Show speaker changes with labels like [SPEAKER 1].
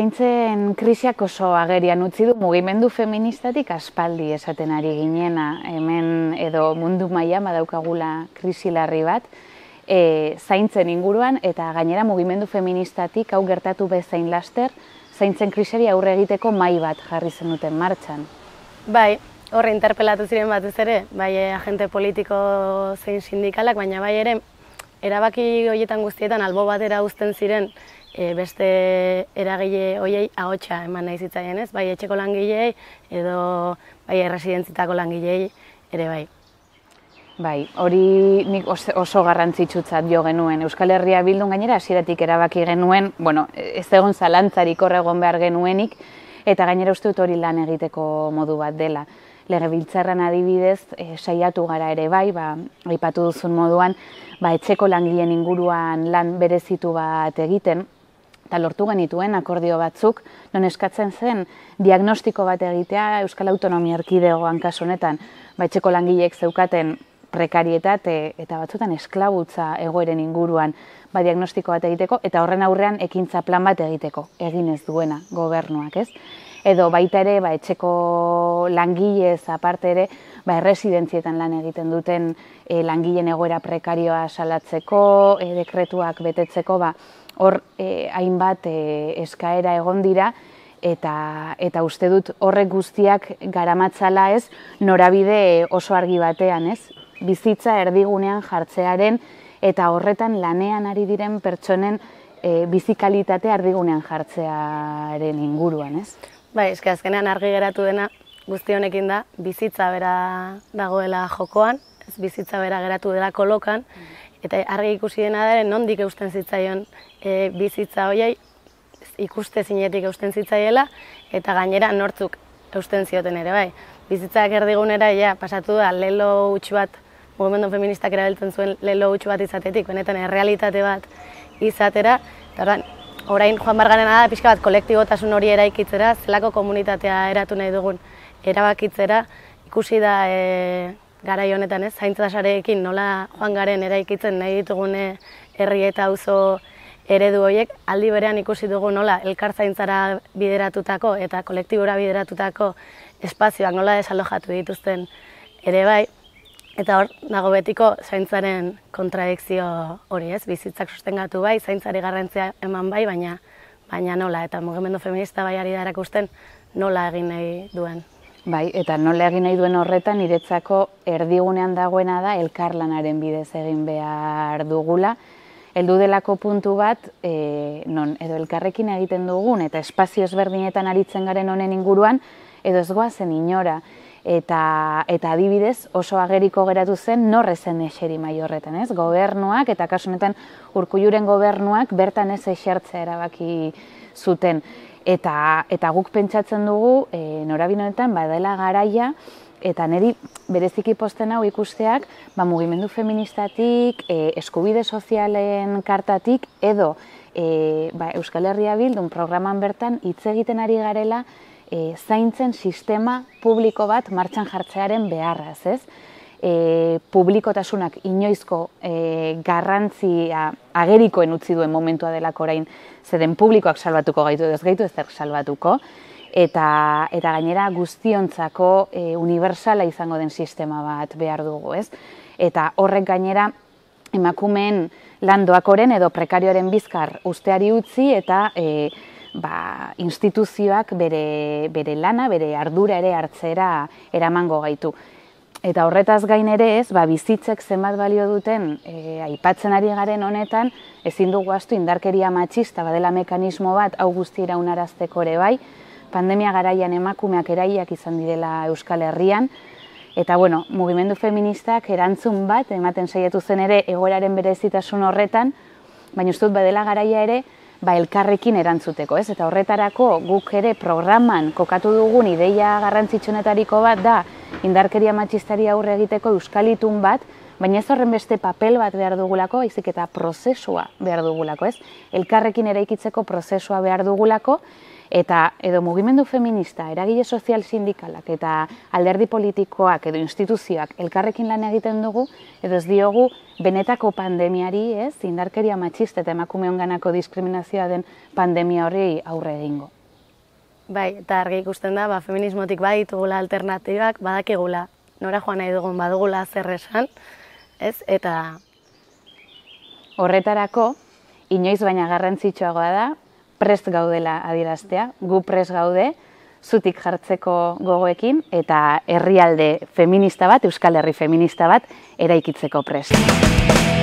[SPEAKER 1] zaintzen krisiak oso agerian utzi du mugimendu feministatik aspaldi esaten ari ginena hemen edo mundu maila badaukagula krisi larri bat e, zaintzen inguruan eta gainera mugimendu feministatik hau gertatu bezain laster zaintzen kriseri aurre egiteko mai bat jarri zen duten martxan.
[SPEAKER 2] Bai, horre interpelatu ziren batez ere, bai eh, agente politiko zein sindikalak, baina bai ere erabaki horietan guztietan albo batera uzten ziren e, beste eragile hoiei ahotsa eman nahi zitzaien, ez? Bai, etxeko langileei edo bai erresidentzietako langileei ere bai. Bai,
[SPEAKER 1] hori nik oso garrantzitsutzat jo genuen. Euskal Herria bildun gainera hasieratik erabaki genuen, bueno, ez egon zalantzarik hor egon behar genuenik eta gainera uste dut hori lan egiteko modu bat dela. Legebiltzarren adibidez, eh, saiatu gara ere bai, ba aipatu duzun moduan, ba etxeko langileen inguruan lan berezitu bat egiten, eta lortu genituen akordio batzuk, non eskatzen zen diagnostiko bat egitea Euskal Autonomia Erkidegoan kasu honetan, baitzeko langileek zeukaten prekarietate eta batzutan esklabutza egoeren inguruan ba diagnostiko bat egiteko eta horren aurrean ekintza plan bat egiteko egin ez duena gobernuak, ez? edo baita ere ba, etxeko langilez aparte ere ba, erresidentzietan lan egiten duten eh, langileen egoera prekarioa salatzeko, e, dekretuak betetzeko, ba, hor e, hainbat e, eskaera egon dira, Eta, eta uste dut horrek guztiak garamatzala ez norabide oso argi batean ez. Bizitza erdigunean jartzearen eta horretan lanean ari diren pertsonen e, bizikalitate erdigunean jartzearen inguruan ez.
[SPEAKER 2] Ba, eskazkenean argi geratu dena guzti honekin da, bizitza bera dagoela jokoan, ez bizitza bera geratu dela kolokan, mm. eta argi ikusi dena daren nondik eusten zitzaion e, bizitza hoiei, ikuste zinetik eusten zitzaiela, eta gainera nortzuk eusten zioten ere, bai. Bizitzak erdigunera, ja, pasatu da, lelo utxu bat, mugimendu feministak erabiltzen zuen lelo utxu bat izatetik, benetan errealitate bat izatera, eta orain, orain joan barganena da, pixka bat kolektibotasun hori eraikitzera, zelako komunitatea eratu nahi dugun erabakitzera ikusi da e, honetan ez, nola joan garen eraikitzen nahi ditugune herri eta auzo eredu horiek, aldi berean ikusi dugu nola elkartzaintzara zaintzara bideratutako eta kolektibora bideratutako espazioak nola desalojatu dituzten ere bai, eta hor, nago betiko zaintzaren kontradikzio hori ez, bizitzak sustengatu bai, zaintzari garrantzia eman bai, baina baina nola, eta mugimendu feminista bai ari da erakusten nola egin nahi duen.
[SPEAKER 1] Bai, eta nola egin nahi duen horretan, niretzako erdigunean dagoena da elkarlanaren bidez egin behar dugula. Eldu delako puntu bat, e, non, edo elkarrekin egiten dugun, eta espazio ezberdinetan aritzen garen honen inguruan, edo ez goazen inora. Eta, eta adibidez oso ageriko geratu zen norrezen eseri mai horretan, ez? Gobernuak, eta kasunetan urkuiuren gobernuak bertan ez esertzea erabaki zuten eta, eta guk pentsatzen dugu e, eh, norabinoetan badela garaia eta neri bereziki posten hau ikusteak ba, mugimendu feministatik, e, eskubide sozialen kartatik edo e, ba, Euskal Herria Bildun programan bertan hitz egiten ari garela e, zaintzen sistema publiko bat martxan jartzearen beharraz, ez? e, publikotasunak inoizko e, garrantzia agerikoen utzi duen momentua dela orain zeden publikoak salbatuko gaitu ez gaitu ez salbatuko eta eta gainera guztiontzako e, universala izango den sistema bat behar dugu, ez? Eta horrek gainera emakumeen landoakoren edo prekarioaren bizkar usteari utzi eta e, ba, instituzioak bere, bere lana, bere ardura ere hartzera eramango gaitu. Eta horretaz gain ere ez, ba, bizitzek zenbat balio duten e, aipatzen ari garen honetan, ezin dugu astu indarkeria matxista badela mekanismo bat hau guzti iraunarazteko ere bai, pandemia garaian emakumeak eraiak izan direla Euskal Herrian, eta bueno, mugimendu feministak erantzun bat, ematen saiatu zen ere egoeraren berezitasun horretan, baina dut badela garaia ere, ba, elkarrekin erantzuteko, ez? Eta horretarako guk ere programan kokatu dugun ideia garrantzitsuenetariko bat da indarkeria matxistari aurre egiteko euskalitun bat, baina ez horren beste papel bat behar dugulako, izik eta prozesua behar dugulako, ez? Elkarrekin eraikitzeko prozesua behar dugulako, eta edo mugimendu feminista, eragile sozial sindikalak eta alderdi politikoak edo instituzioak elkarrekin lan egiten dugu, edo ez diogu benetako pandemiari, ez, indarkeria matxista eta
[SPEAKER 2] emakume honganako diskriminazioa den pandemia horri aurre egingo. Bai, eta argi ikusten da, ba, feminismotik baditugula alternatibak, egula. nora joan nahi dugun badugula zer esan, ez, eta... Horretarako,
[SPEAKER 1] inoiz baina garrantzitsuagoa da, prest gaudela adieraztea, gu prest gaude, zutik jartzeko gogoekin eta herrialde feminista bat, Euskal Herri
[SPEAKER 2] feminista bat, eraikitzeko prest. Euskal Herri feminista bat, eraikitzeko prest.